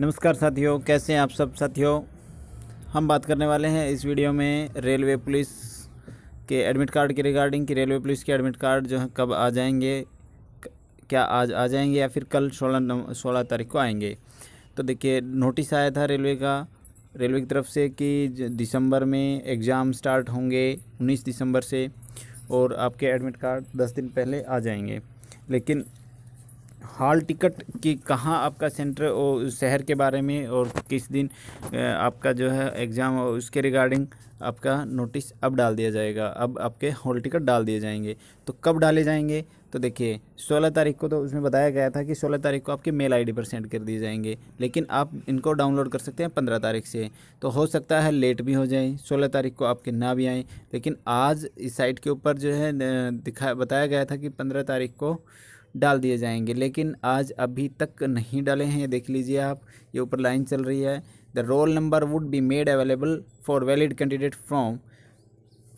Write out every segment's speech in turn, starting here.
नमस्कार साथियों कैसे हैं आप सब साथियों हम बात करने वाले हैं इस वीडियो में रेलवे पुलिस के एडमिट कार्ड के रिगार्डिंग कि रेलवे पुलिस के एडमिट कार्ड जो है कब आ जाएंगे क्या आज आ जाएंगे या फिर कल सोलह सोलह तारीख को आएंगे तो देखिए नोटिस आया था रेलवे का रेलवे की तरफ से कि दिसंबर में एग्ज़ाम स्टार्ट होंगे उन्नीस दिसंबर से और आपके एडमिट कार्ड दस दिन पहले आ जाएंगे लेकिन हॉल टिकट कि कहाँ आपका सेंटर और शहर के बारे में और किस दिन आपका जो है एग्ज़ाम उसके रिगार्डिंग आपका नोटिस अब डाल दिया जाएगा अब आपके हॉल टिकट डाल दिए जाएंगे तो कब डाले जाएंगे तो देखिए 16 तारीख को तो उसमें बताया गया था कि 16 तारीख को आपके मेल आईडी पर सेंड कर दिए जाएंगे लेकिन आप इनको डाउनलोड कर सकते हैं 15 तारीख से तो हो सकता है लेट भी हो जाए 16 तारीख को आपके ना भी आएँ लेकिन आज इस साइट के ऊपर जो है दिखा बताया गया था कि पंद्रह तारीख को डाल दिए जाएंगे लेकिन आज अभी तक नहीं डाले हैं देख लीजिए आप ये ऊपर लाइन चल रही है the roll number would be made available for valid candidate from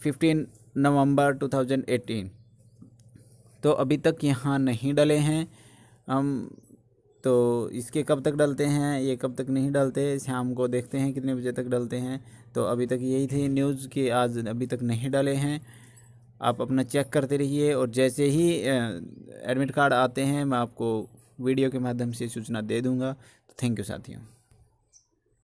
fifteen November 2018 तो अभी तक यहाँ नहीं डले हैं हम तो इसके कब तक डलते हैं ये कब तक नहीं डलते शाम को देखते हैं कितने बजे तक डलते हैं तो अभी तक यही थी न्यूज़ कि आज अभी तक नहीं डले हैं आप अपना चेक करते रहिए और जैसे ही एडमिट कार्ड आते हैं मैं आपको वीडियो के माध्यम से सूचना दे दूँगा तो थैंक यू साथियों